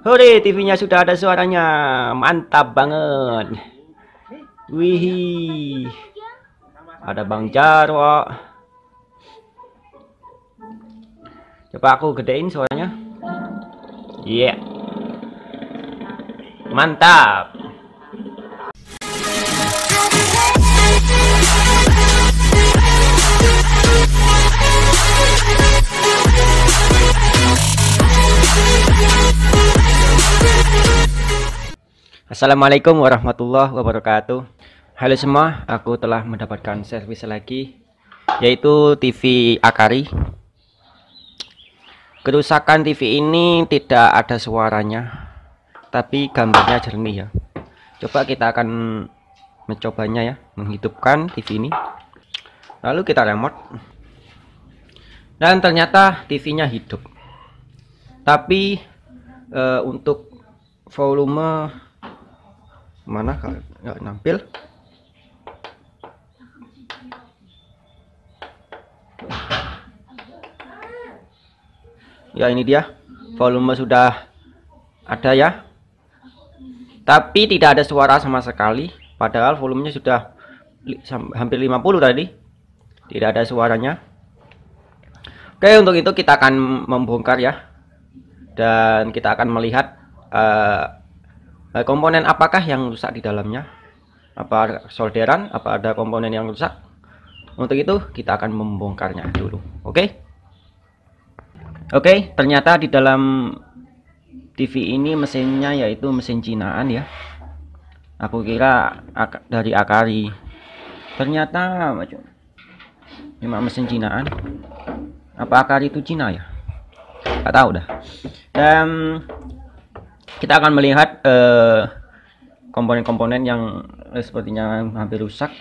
Hore, TV-nya sudah ada suaranya. Mantap banget. Wih. Ada Bang Jarwo. Coba aku gedein suaranya. Iya. Yeah. Mantap. Assalamualaikum warahmatullahi wabarakatuh Halo semua, aku telah mendapatkan servis lagi Yaitu TV Akari Kerusakan TV ini tidak ada suaranya Tapi gambarnya jernih ya Coba kita akan mencobanya ya Menghidupkan TV ini Lalu kita remote Dan ternyata TV-nya hidup Tapi e, untuk volume mana nggak nampil ya ini dia volume sudah ada ya tapi tidak ada suara sama sekali padahal volumenya sudah hampir 50 tadi tidak ada suaranya oke untuk itu kita akan membongkar ya dan kita akan melihat eh, Eh, komponen apakah yang rusak di dalamnya apa solderan apa ada komponen yang rusak untuk itu kita akan membongkarnya dulu oke okay? oke okay, ternyata di dalam TV ini mesinnya yaitu mesin Cinaan ya aku kira dari Akari ternyata memang mesin Cinaan apa Akari itu Cina ya Tidak tahu dah dan kita akan melihat eh, komponen-komponen uh, yang uh, sepertinya hampir rusak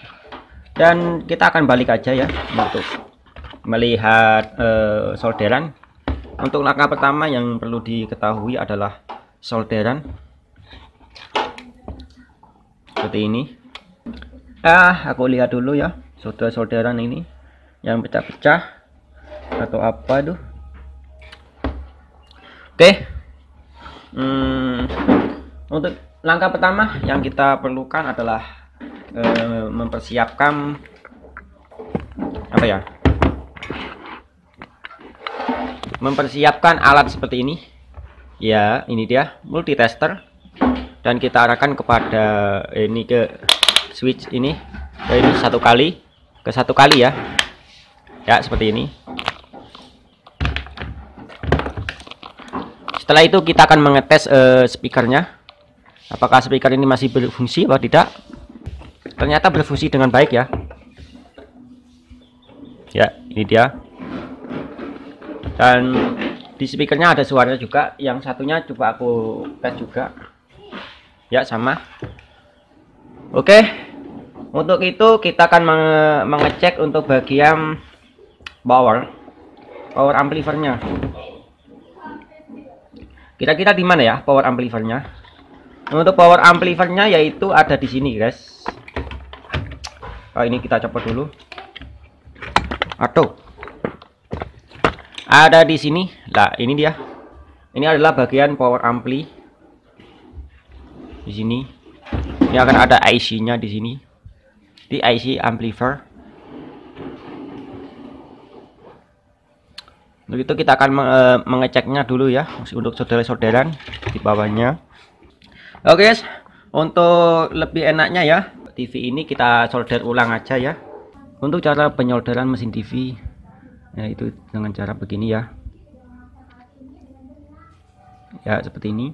dan kita akan balik aja ya untuk melihat uh, solderan untuk langkah pertama yang perlu diketahui adalah solderan seperti ini ah aku lihat dulu ya solder solderan ini yang pecah-pecah atau apa tuh oke okay hmm, untuk langkah pertama yang kita perlukan adalah eh, mempersiapkan apa ya mempersiapkan alat seperti ini ya ini dia multitester dan kita arahkan kepada eh, ini ke switch ini ini satu kali ke satu kali ya ya seperti ini Setelah itu kita akan mengetes uh, speakernya. Apakah speaker ini masih berfungsi atau tidak? Ternyata berfungsi dengan baik ya. Ya, ini dia. Dan di speakernya ada suaranya juga. Yang satunya coba aku tes juga. Ya, sama. Oke. Untuk itu kita akan mengecek untuk bagian power power amplifernya. Kira-kira di mana ya power amplifernya? Untuk power amplifiernya yaitu ada di sini, guys. Oh, ini kita copot dulu. Atau ada di sini. Nah, ini dia. Ini adalah bagian power ampli. Di sini. Ini akan ada IC-nya di sini. Di IC amplifier. Untuk itu kita akan eh, mengeceknya dulu ya untuk saudara solderan di bawahnya. Oke guys, untuk lebih enaknya ya TV ini kita solder ulang aja ya. Untuk cara penyolderan mesin TV ya itu dengan cara begini ya. Ya seperti ini.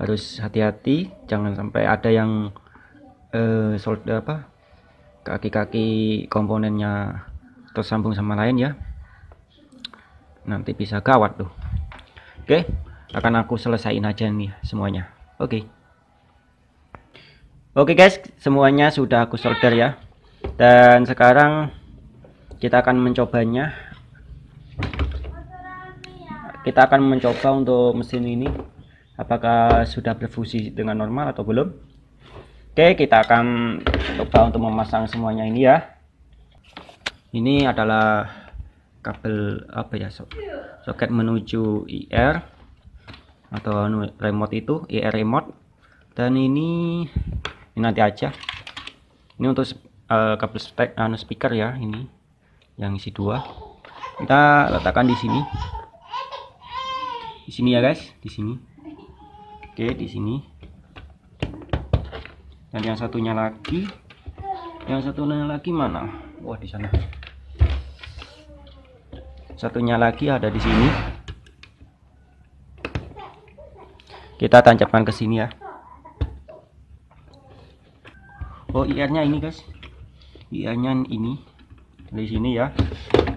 Harus hati-hati jangan sampai ada yang eh, solder apa kaki-kaki komponennya tersambung sama lain ya nanti bisa gawat tuh oke akan aku selesaiin aja nih semuanya oke oke guys semuanya sudah aku solder ya dan sekarang kita akan mencobanya kita akan mencoba untuk mesin ini apakah sudah berfungsi dengan normal atau belum oke kita akan coba untuk memasang semuanya ini ya ini adalah kabel apa ya so soket menuju IR atau anu, remote itu IR remote dan ini, ini nanti aja ini untuk uh, kabel spek, uh, speaker ya ini yang isi dua kita letakkan di sini di sini ya guys di sini oke di sini dan yang satunya lagi yang satunya lagi mana wah di sana satunya lagi ada di sini kita tancapkan ke sini ya oh IR ini guys IR ini di sini ya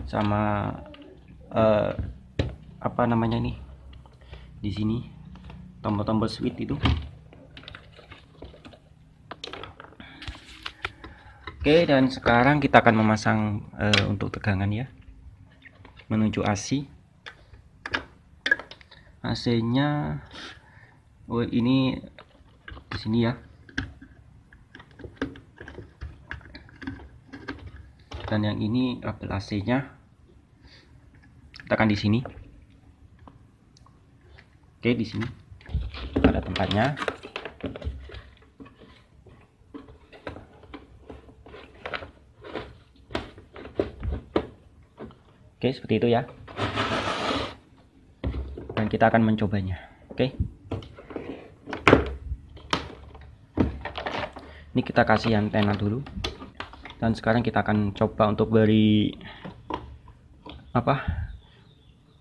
sama uh, apa namanya ini di sini tombol-tombol switch itu Oke, dan sekarang kita akan memasang e, untuk tegangan ya. Menuju AC. AC-nya oh ini di sini ya. Dan yang ini kabel AC-nya akan di sini. Oke, di sini ada tempatnya. okay, seperti itu ya. Dan kita akan mencobanya. Oke. Ini kita kasih antena dulu. Dan sekarang kita akan coba untuk beri apa?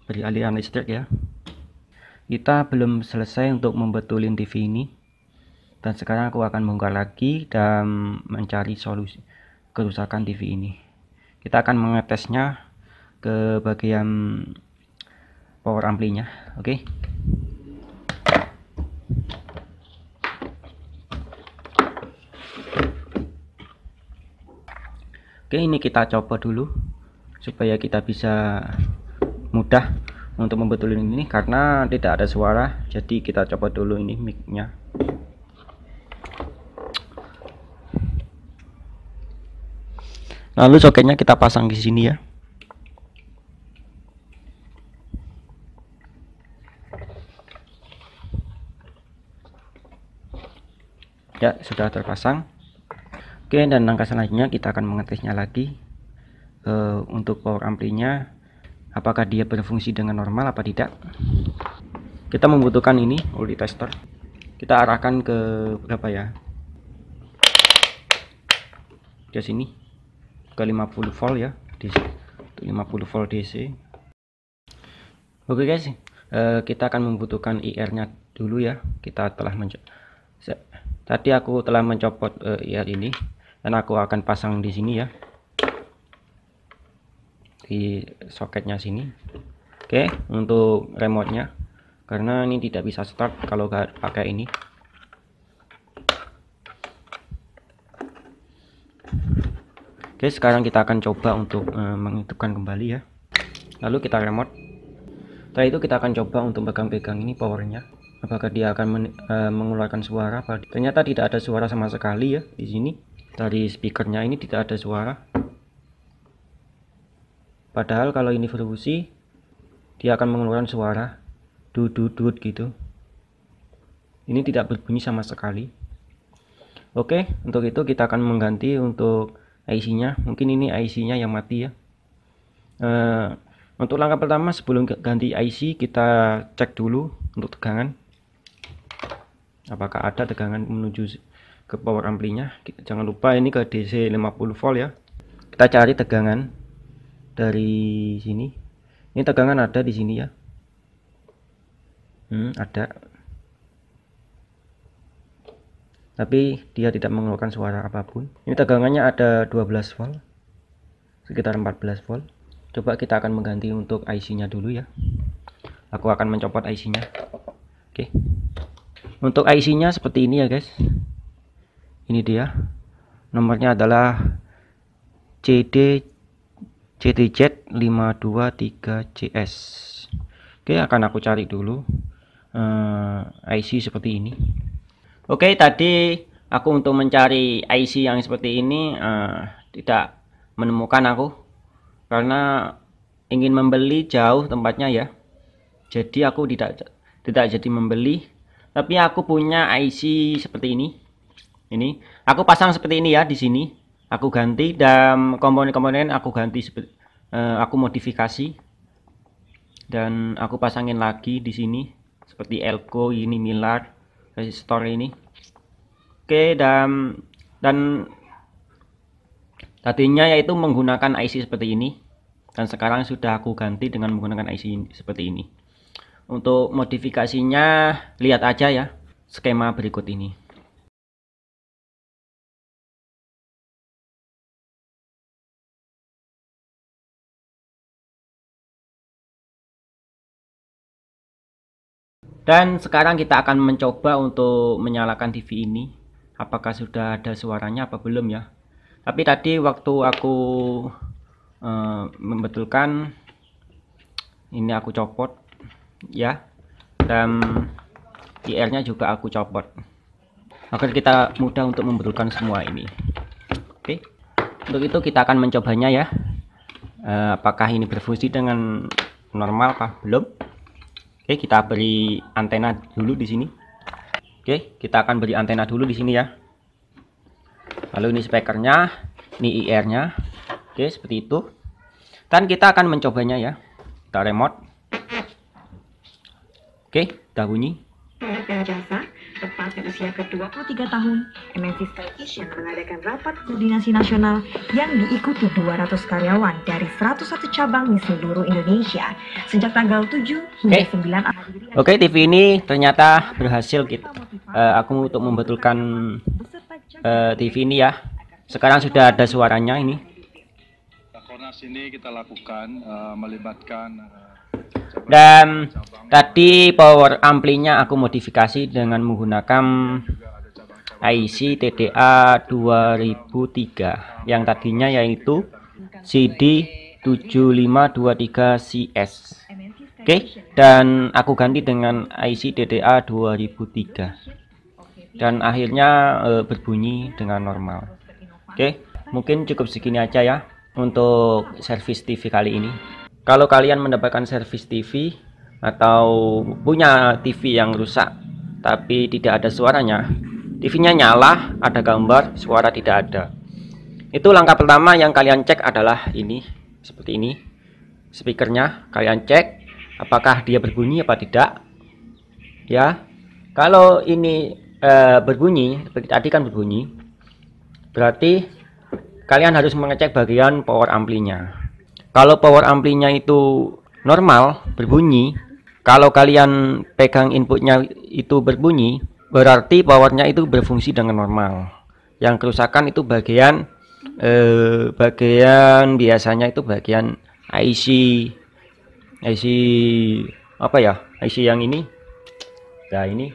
Beri aliran listrik ya. Kita belum selesai untuk membetulin TV ini. Dan sekarang aku akan bongkar lagi dan mencari solusi kerusakan TV ini. Kita akan mengetesnya ke bagian power amplinya oke okay? oke ini kita coba dulu supaya kita bisa mudah untuk membetulin ini karena tidak ada suara jadi kita coba dulu ini micnya lalu nah, soketnya kita pasang di sini ya ya sudah terpasang oke dan langkah selanjutnya kita akan mengetesnya lagi e, untuk power amplinya apakah dia berfungsi dengan normal apa tidak kita membutuhkan ini tester kita arahkan ke berapa ya ke sini ke 50 volt ya DC 50 volt DC oke guys e, kita akan membutuhkan IR nya dulu ya kita telah mencoba tadi aku telah mencopot uh, ya ini dan aku akan pasang di sini ya di soketnya sini oke okay, untuk remote nya karena ini tidak bisa start kalau gak pakai ini oke okay, sekarang kita akan coba untuk uh, menghidupkan kembali ya lalu kita remote setelah itu kita akan coba untuk pegang-pegang ini powernya apakah dia akan men, uh, mengeluarkan suara apa ternyata tidak ada suara sama sekali ya di sini dari speakernya ini tidak ada suara padahal kalau ini berfungsi dia akan mengeluarkan suara dududud gitu ini tidak berbunyi sama sekali oke untuk itu kita akan mengganti untuk IC nya mungkin ini IC nya yang mati ya uh, untuk langkah pertama sebelum ganti IC kita cek dulu untuk tegangan apakah ada tegangan menuju ke power amplinya jangan lupa ini ke DC 50 volt ya kita cari tegangan dari sini ini tegangan ada di sini ya hmm, ada tapi dia tidak mengeluarkan suara apapun ini tegangannya ada 12 volt sekitar 14 volt coba kita akan mengganti untuk IC nya dulu ya aku akan mencopot IC nya oke okay untuk IC nya seperti ini ya guys ini dia nomornya adalah CD CTZ 523CS Oke akan aku cari dulu uh, eh, IC seperti ini Oke tadi aku untuk mencari IC yang seperti ini uh, tidak menemukan aku karena ingin membeli jauh tempatnya ya jadi aku tidak tidak jadi membeli tapi aku punya IC seperti ini ini aku pasang seperti ini ya di sini aku ganti dan komponen-komponen aku ganti seperti uh, eh, aku modifikasi dan aku pasangin lagi di sini seperti elko ini milar resistor eh, ini oke dan dan tadinya yaitu menggunakan IC seperti ini dan sekarang sudah aku ganti dengan menggunakan IC seperti ini untuk modifikasinya lihat aja ya skema berikut ini. Dan sekarang kita akan mencoba untuk menyalakan TV ini. Apakah sudah ada suaranya apa belum ya? Tapi tadi waktu aku uh, membetulkan ini aku copot ya dan IR nya juga aku copot agar kita mudah untuk membetulkan semua ini oke untuk itu kita akan mencobanya ya eh, apakah ini berfungsi dengan normal kah belum oke kita beri antena dulu di sini oke kita akan beri antena dulu di sini ya lalu ini spekernya, ini IR nya oke seperti itu dan kita akan mencobanya ya kita remote Oke, okay, udah bunyi. Penerbangan jasa, tepatnya usia ke-23 tahun, MNC Sky yang mengadakan rapat koordinasi nasional yang diikuti 200 karyawan dari 101 cabang di seluruh Indonesia sejak tanggal 7 hingga okay. 9 Oke, okay, TV ini ternyata berhasil kita, uh, aku untuk membetulkan uh, eh, TV ini ya. Sekarang sudah ada suaranya ini. Kornas ini kita lakukan uh, melibatkan uh, dan tadi power amplinya aku modifikasi dengan menggunakan IC TDA 2003 yang tadinya yaitu CD 7523CS oke okay, dan aku ganti dengan IC TDA 2003 dan akhirnya e, berbunyi dengan normal oke okay, mungkin cukup segini aja ya untuk servis TV kali ini kalau kalian mendapatkan servis TV atau punya TV yang rusak tapi tidak ada suaranya TV-nya nyala, ada gambar, suara tidak ada itu langkah pertama yang kalian cek adalah ini seperti ini speakernya kalian cek apakah dia berbunyi apa tidak ya kalau ini e, berbunyi seperti tadi kan berbunyi berarti kalian harus mengecek bagian power amplinya kalau power amplinya itu normal berbunyi, kalau kalian pegang inputnya itu berbunyi, berarti powernya itu berfungsi dengan normal. Yang kerusakan itu bagian eh, bagian biasanya itu bagian IC IC apa ya? IC yang ini. Nah, ini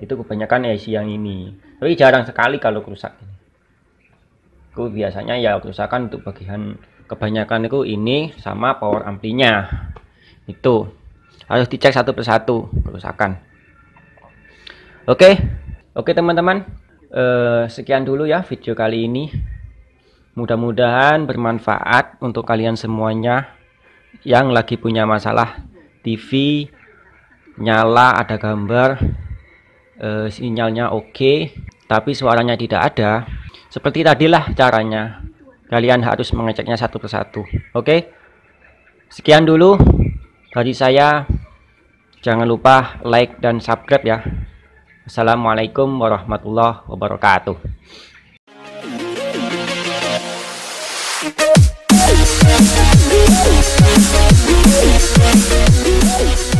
itu kebanyakan IC yang ini. Tapi jarang sekali kalau kerusak. Itu biasanya ya kerusakan untuk bagian kebanyakan itu ini sama power amplinya itu harus dicek satu persatu kerusakan oke okay. oke okay, teman-teman uh, sekian dulu ya video kali ini mudah-mudahan bermanfaat untuk kalian semuanya yang lagi punya masalah TV nyala ada gambar eh, sinyalnya oke okay, tapi suaranya tidak ada seperti tadilah caranya kalian harus mengeceknya satu persatu oke okay? sekian dulu dari saya jangan lupa like dan subscribe ya Assalamualaikum warahmatullahi wabarakatuh